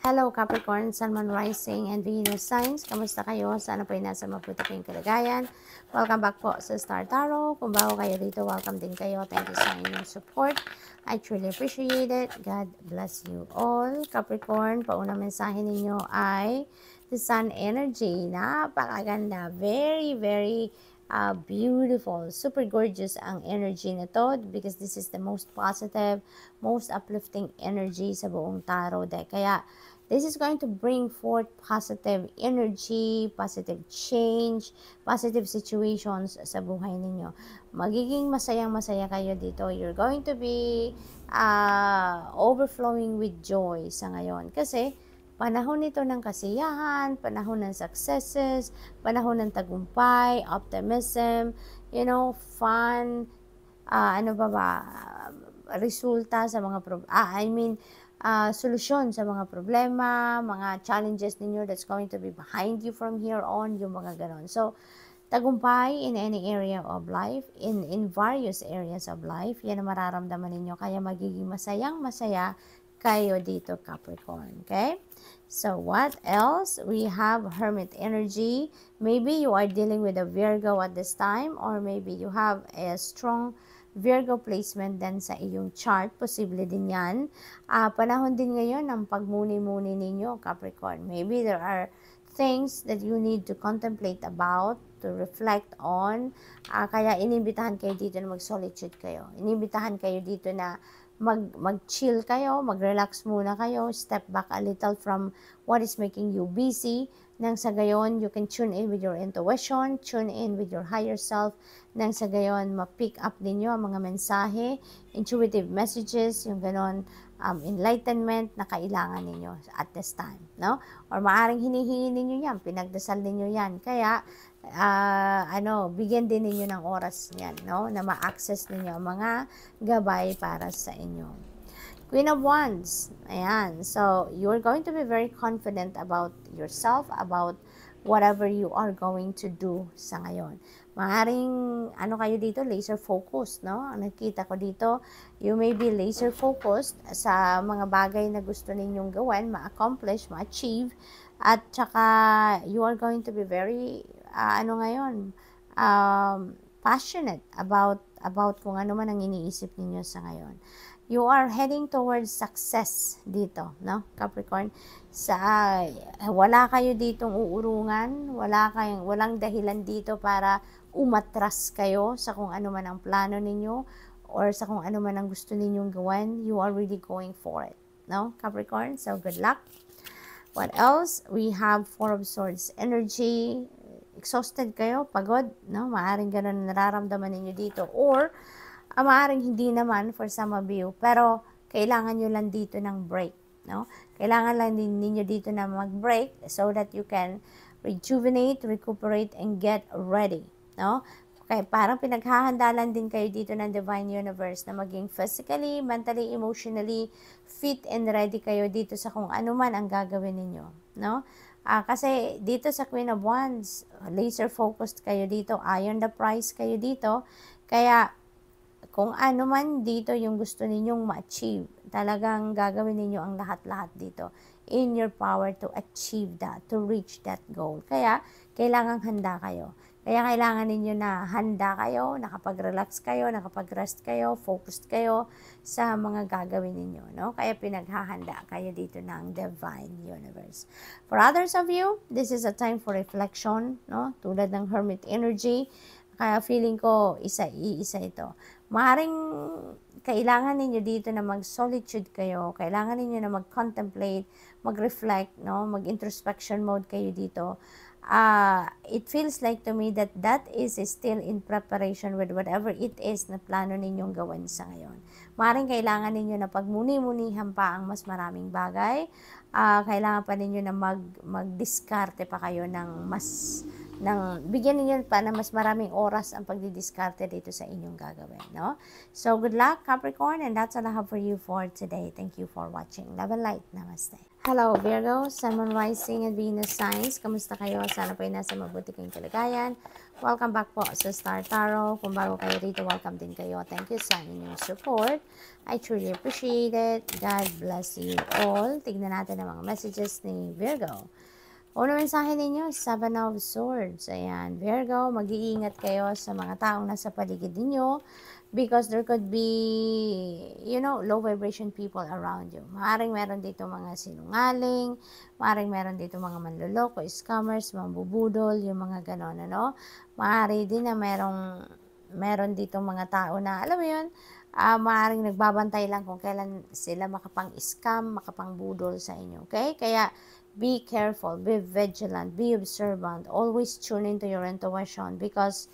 Hello Capricorn, Sun, Moon, Rising, and Venus Signs. Kamusta kayo? Sana po ay nasa mabuti kayong kalagayan. Welcome back po sa Star Tarot. Kung bago kayo dito, welcome din kayo. Thank you sa inyong support. I truly appreciate it. God bless you all. Capricorn, paunang mensahe ninyo ay the Sun Energy. Napakaganda. Very, very uh, beautiful, super gorgeous ang energy nito because this is the most positive, most uplifting energy sa buong tarot deck. Kaya, this is going to bring forth positive energy, positive change, positive situations sa buhay ninyo. Magiging masayang-masaya kayo dito. You're going to be uh, overflowing with joy sa ngayon. Kasi, Panahon ito ng kasiyahan, panahon ng successes, panahon ng tagumpay, optimism, you know, fun, uh, ano ba ba, resulta sa mga, pro- ah, I mean, uh, solusyon sa mga problema, mga challenges ninyo that's going to be behind you from here on, yung mga ganon. So, tagumpay in any area of life, in, in various areas of life, yan ang mararamdaman ninyo. Kaya magiging masayang masaya kayo dito, Capricorn. Okay? So what else? We have hermit energy. Maybe you are dealing with a Virgo at this time or maybe you have a strong Virgo placement din sa iyong chart. Posible din yan. Uh, panahon din ngayon ng pagmuni-muni ninyo, Capricorn. Maybe there are things that you need to contemplate about, to reflect on. Uh, kaya inibitahan kayo dito na mag-solitude kayo. Inibitahan kayo dito na mag, mag-chill kayo, mag-relax muna kayo, step back a little from what is making you busy. Nang sa gayon, you can tune in with your intuition, tune in with your higher self. Nang sa gayon, ma-pick up ninyo ang mga mensahe, intuitive messages, yung ganon um, enlightenment na kailangan ninyo at this time. No? Or maaring hinihingi ninyo yan, pinagdasal ninyo yan. Kaya, uh, ano, bigyan din ninyo ng oras niyan, no? Na ma-access ninyo ang mga gabay para sa inyo. Queen of Wands. Ayan. So, you're going to be very confident about yourself, about whatever you are going to do sa ngayon. Maaring, ano kayo dito, laser focus, no? Ang nakita ko dito, you may be laser focused sa mga bagay na gusto ninyong gawin, ma-accomplish, ma-achieve, at saka you are going to be very uh, ano ngayon, um, passionate about about kung ano man ang iniisip ninyo sa ngayon. You are heading towards success dito, no? Capricorn. Sa uh, wala kayo ditong uurungan, wala kayong walang dahilan dito para umatras kayo sa kung ano man ang plano ninyo or sa kung ano man ang gusto ninyong gawin. You are really going for it, no? Capricorn. So good luck. What else? We have Four of Swords energy exhausted kayo, pagod, no? Maaring ganun nararamdaman ninyo dito. Or, uh, maaring hindi naman for some of you. Pero, kailangan nyo lang dito ng break, no? Kailangan lang din ninyo dito na mag-break so that you can rejuvenate, recuperate, and get ready, no? Okay, parang pinaghahandalan din kayo dito ng Divine Universe na maging physically, mentally, emotionally fit and ready kayo dito sa kung ano man ang gagawin ninyo, no? Uh, kasi dito sa Queen of Wands, laser focused kayo dito, eye the prize kayo dito. Kaya kung ano man dito yung gusto ninyong ma-achieve, talagang gagawin ninyo ang lahat-lahat dito in your power to achieve that, to reach that goal. Kaya kailangan handa kayo. Kaya kailangan ninyo na handa kayo, nakapag-relax kayo, nakapag-rest kayo, focused kayo sa mga gagawin ninyo. No? Kaya pinaghahanda kayo dito ng Divine Universe. For others of you, this is a time for reflection, no? tulad ng Hermit Energy. Kaya feeling ko isa-iisa ito. Maring kailangan ninyo dito na mag-solitude kayo, kailangan ninyo na mag-contemplate, mag-reflect, no? mag-introspection mode kayo dito uh, it feels like to me that that is still in preparation with whatever it is na plano ninyong gawin sa ngayon. Maring kailangan ninyo na pagmuni-munihan pa ang mas maraming bagay. Uh, kailangan pa ninyo na mag, magdiskarte pa kayo ng mas ng bigyan niyo pa na mas maraming oras ang pagdidiskarte dito sa inyong gagawin, no? So, good luck Capricorn and that's all I have for you for today. Thank you for watching. Love and light. Namaste. Hello Virgo, Simon Moon, Rising and Venus Signs. Kamusta kayo? Sana po ay nasa mabuti kayong kalagayan. Welcome back po sa Star Tarot. Kung bago kayo dito, welcome din kayo. Thank you sa inyong support. I truly appreciate it. God bless you all. Tignan natin ang mga messages ni Virgo. Una mensahe ninyo, Seven of Swords. Ayan, Virgo, mag-iingat kayo sa mga taong nasa paligid ninyo because there could be, you know, low vibration people around you. Maaring meron dito mga sinungaling, maaring meron dito mga manloloko, scammers, mambubudol, yung mga ganon, ano. Maari din na merong, meron dito mga tao na, alam mo yun, uh, maaring nagbabantay lang kung kailan sila makapang-scam, makapang-budol sa inyo, okay? Kaya, be careful, be vigilant, be observant, always tune into your intuition because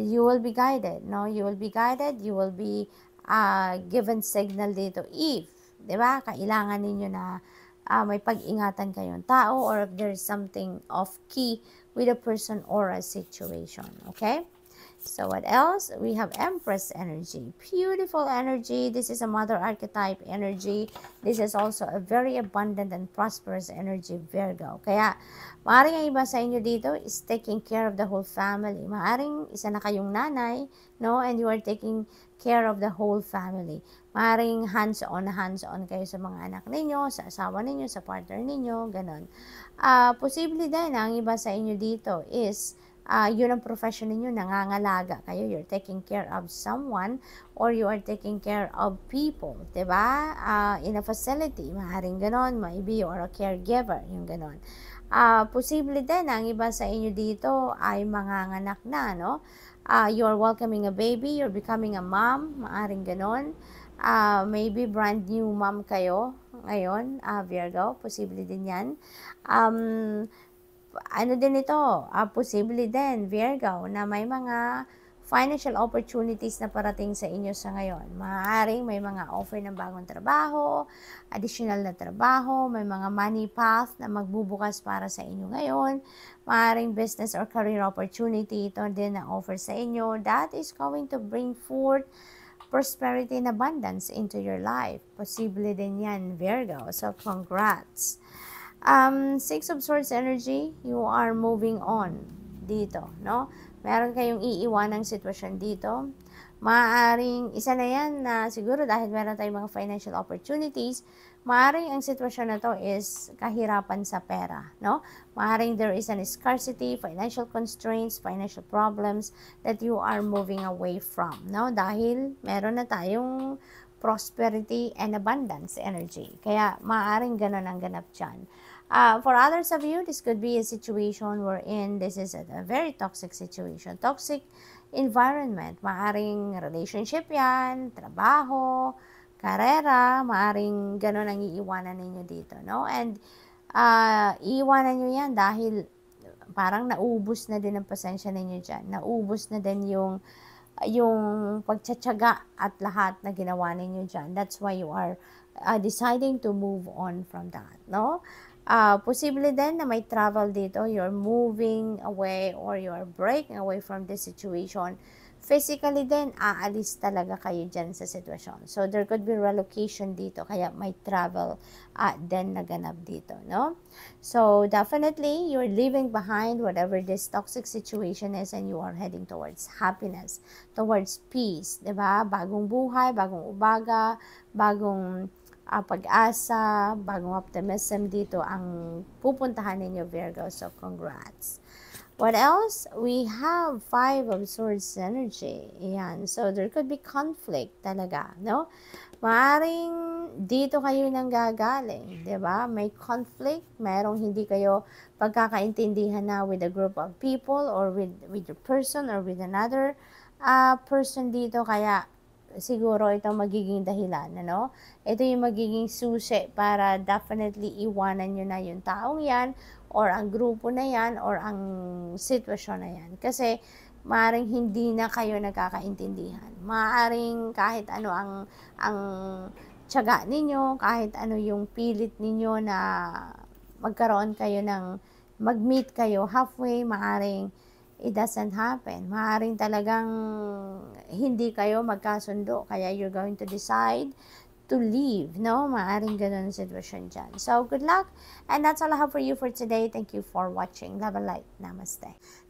you will be guided, no? You will be guided, you will be uh, given signal dito if, di ba? Kailangan ninyo na uh, may pag-ingatan kayong tao or if there's something off key with a person or a situation, okay? So what else? We have Empress energy. Beautiful energy. This is a mother archetype energy. This is also a very abundant and prosperous energy, Virgo. Kaya, maaaring ang iba sa inyo dito is taking care of the whole family. Maaaring isa na kayong nanay, no? And you are taking care of the whole family. Maring hands-on, hands-on kayo sa mga anak ninyo, sa asawa ninyo, sa partner ninyo, ganun. Uh, ah, possibly din, ang iba sa inyo dito is uh, yun ang profession ninyo, nangangalaga kayo, you're taking care of someone or you are taking care of people, ba diba? Uh, in a facility, maaaring ganon, maybe you're a caregiver, yung ganon. Uh, posible din, ang iba sa inyo dito ay manganganak na, no? Uh, ah, you're welcoming a baby, you're becoming a mom, maaring ganon. Uh, maybe brand new mom kayo ngayon, uh, Virgo, posible din yan. Um, ano din ito, uh, ah, possibly then Virgo, na may mga financial opportunities na parating sa inyo sa ngayon. Maaaring may mga offer ng bagong trabaho, additional na trabaho, may mga money path na magbubukas para sa inyo ngayon. Maaaring business or career opportunity ito din na offer sa inyo. That is going to bring forth prosperity and abundance into your life. Possibly din yan, Virgo. So, congrats! Um, six of Swords energy, you are moving on dito, no? Meron kayong iiwan ng sitwasyon dito. Maaring, isa na yan na siguro dahil meron tayong mga financial opportunities, maaring ang sitwasyon na to is kahirapan sa pera, no? Maaring there is an scarcity, financial constraints, financial problems that you are moving away from, no? Dahil meron na tayong prosperity and abundance energy. Kaya maaring ganun ang ganap dyan. Uh, for others of you, this could be a situation in. this is a, a very toxic situation. Toxic environment. Maaring relationship yan, trabaho, karera, maaring ganun ang iiwanan ninyo dito. No? And uh, iiwanan nyo yan dahil parang naubos na din ang pasensya ninyo dyan. Naubos na din yung yung pagtsatsaga at lahat na ginawa ninyo dyan. That's why you are uh, deciding to move on from that, no? Uh, possibly then na may travel dito, you're moving away or you're breaking away from the situation physically din, aalis talaga kayo dyan sa sitwasyon. So, there could be relocation dito, kaya may travel uh, ah, then naganap dito, no? So, definitely, you're leaving behind whatever this toxic situation is and you are heading towards happiness, towards peace, di ba? Bagong buhay, bagong ubaga, bagong uh, pag-asa, bagong optimism dito ang pupuntahan ninyo Virgo. So, congrats! What else? We have five of swords energy. Ayan. So, there could be conflict talaga, no? Maaring dito kayo nang gagaling, di ba? May conflict, mayroong hindi kayo pagkakaintindihan na with a group of people or with, with your person or with another uh, person dito. Kaya, siguro itong magiging dahilan, ano? Ito yung magiging susi para definitely iwanan nyo na yung taong yan or ang grupo na yan or ang sitwasyon na yan. Kasi maaring hindi na kayo nagkakaintindihan. Maaring kahit ano ang ang tiyaga ninyo, kahit ano yung pilit ninyo na magkaroon kayo ng mag-meet kayo halfway, maaring it doesn't happen. Maaring talagang hindi kayo magkasundo. Kaya you're going to decide to leave, no? Maaring ganun ang sitwasyon dyan. So, good luck. And that's all I have for you for today. Thank you for watching. Love and light. Namaste.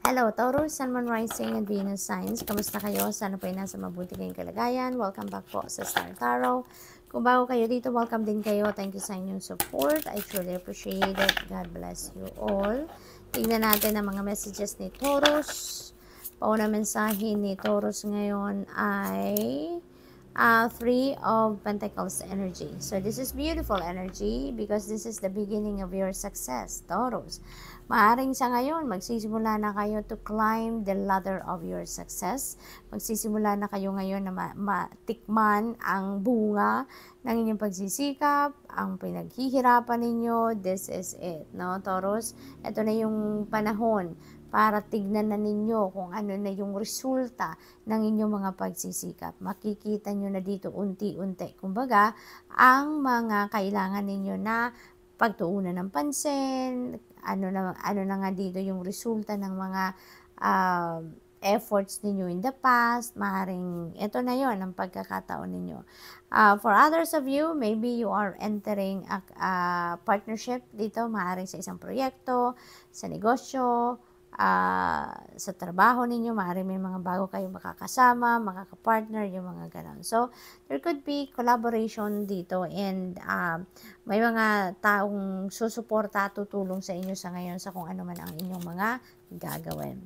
Hello, Tauro, Sun, Moon, Rising, and Venus Signs. Kamusta kayo? Sana po ay nasa mabuti kayong kalagayan. Welcome back po sa Star Tarot. Kung bago kayo dito, welcome din kayo. Thank you sa inyong support. I truly appreciate it. God bless you all. Tingnan natin ang mga messages ni Taurus. Pauna mensahe ni Taurus ngayon ay uh, Three of Pentacles energy. So this is beautiful energy because this is the beginning of your success, Taurus. Maaring sa ngayon, magsisimula na kayo to climb the ladder of your success. Magsisimula na kayo ngayon na matikman ang bunga ng inyong pagsisikap, ang pinaghihirapan ninyo. This is it, no, Taurus? Ito na yung panahon para tignan na ninyo kung ano na yung resulta ng inyong mga pagsisikap. Makikita nyo na dito unti-unti. Kumbaga, ang mga kailangan ninyo na pagtuunan ng pansin, ano na, ano na nga dito yung resulta ng mga uh, efforts ninyo in the past, maaring ito na yon ang pagkakataon ninyo. Uh, for others of you, maybe you are entering a, a partnership dito, maaring sa isang proyekto, sa negosyo, uh, sa trabaho ninyo, maaaring may mga bago kayong makakasama, makakapartner, yung mga ganon. So, there could be collaboration dito and uh, may mga taong susuporta, tutulong sa inyo sa ngayon sa kung ano man ang inyong mga gagawin.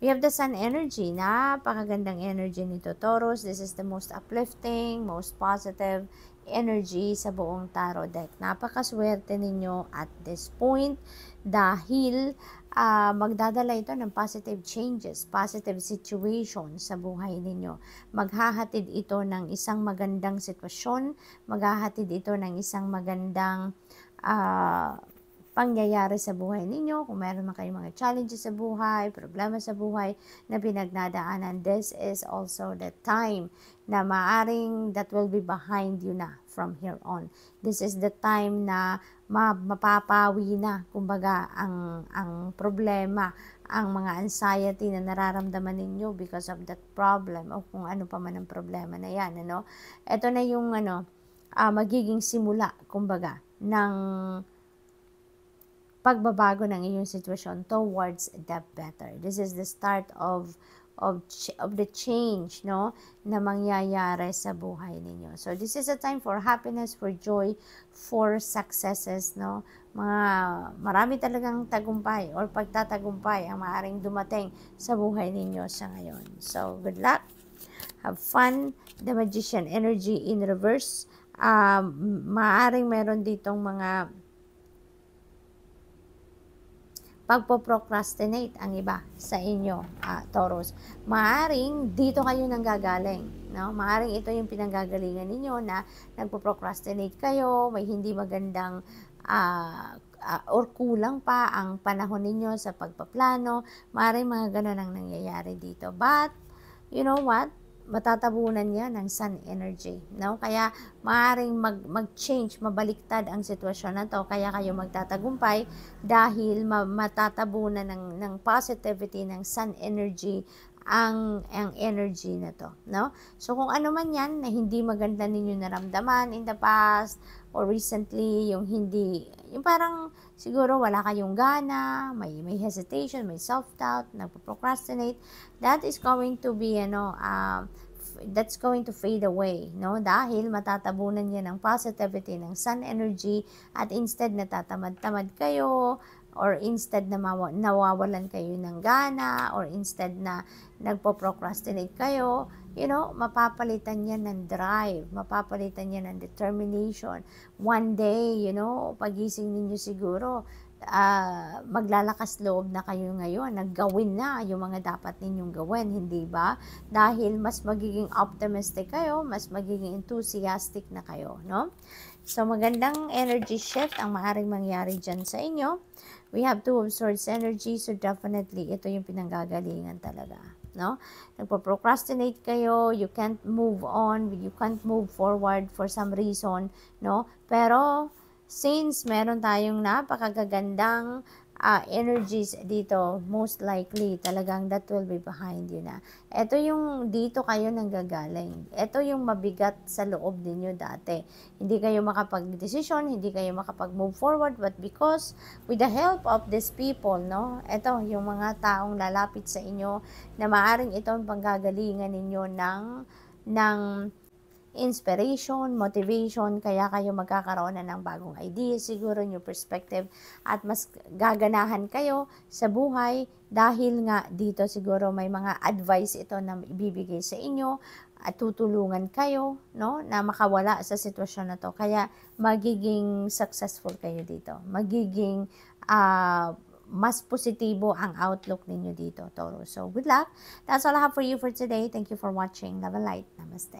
We have the sun energy. Napakagandang energy nito, Taurus. This is the most uplifting, most positive energy sa buong tarot deck. Napakaswerte ninyo at this point dahil uh, magdadala ito ng positive changes, positive situation sa buhay ninyo. Maghahatid ito ng isang magandang sitwasyon, maghahatid ito ng isang magandang uh, pangyayari sa buhay ninyo, kung meron man kayong mga challenges sa buhay, problema sa buhay na pinagdadaanan, this is also the time na maaring that will be behind you na from here on. This is the time na mapapawi na kumbaga ang ang problema, ang mga anxiety na nararamdaman ninyo because of that problem o kung ano pa man ang problema na 'yan, ano. Ito na yung ano uh, magiging simula kumbaga ng pagbabago ng iyong sitwasyon towards the better. This is the start of of, of the change no na mangyayari sa buhay ninyo. So this is a time for happiness, for joy, for successes no. Mga marami talagang tagumpay or pagtatagumpay ang maaring dumating sa buhay ninyo sa ngayon. So good luck. Have fun. The magician energy in reverse. Um, maaring meron ditong mga pagpo-procrastinate ang iba sa inyo, uh, Taurus. Maaring dito kayo nanggagaling. No? Maaring ito yung pinanggagalingan ninyo na nagpo-procrastinate kayo, may hindi magandang uh, uh, or kulang pa ang panahon ninyo sa pagpaplano. Maaring mga ganun ang nangyayari dito. But, you know what? matatabunan niya ng sun energy. No? Kaya maaring mag, mag mabaliktad ang sitwasyon na to. Kaya kayo magtatagumpay dahil ma- matatabunan ng, ng positivity ng sun energy ang, ang energy na to, no? So, kung ano man yan na hindi maganda ninyo naramdaman in the past or recently, yung hindi, yung parang siguro wala kayong gana, may, may hesitation, may self-doubt, nagpo-procrastinate, that is going to be, ano, uh, that's going to fade away, no? Dahil matatabunan niya ng positivity, ng sun energy, at instead natatamad-tamad kayo, or instead na nawawalan kayo ng gana or instead na nagpo-procrastinate kayo, you know, mapapalitan yan ng drive, mapapalitan yan ng determination. One day, you know, pagising ninyo siguro, uh, maglalakas loob na kayo ngayon, naggawin na yung mga dapat ninyong gawin, hindi ba? Dahil mas magiging optimistic kayo, mas magiging enthusiastic na kayo, no? So magandang energy shift ang maaring mangyari dyan sa inyo we have two of absorb energy. So, definitely, ito yung pinanggagalingan talaga. No? Nagpo-procrastinate kayo, you can't move on, you can't move forward for some reason. No? Pero, since meron tayong napakagagandang uh, energies dito, most likely talagang that will be behind you na. Ito yung dito kayo nanggagaling. Ito yung mabigat sa loob ninyo dati. Hindi kayo makapag decision hindi kayo makapag-move forward, but because with the help of these people, no, ito yung mga taong lalapit sa inyo na maaring ito ang panggagalingan ninyo ng ng inspiration, motivation, kaya kayo magkakaroon na ng bagong idea, siguro new perspective, at mas gaganahan kayo sa buhay dahil nga dito siguro may mga advice ito na ibibigay sa inyo at tutulungan kayo no, na makawala sa sitwasyon na to. Kaya magiging successful kayo dito. Magiging uh, mas positibo ang outlook ninyo dito, Toro. So, good luck. That's all I have for you for today. Thank you for watching. Love and light. Namaste.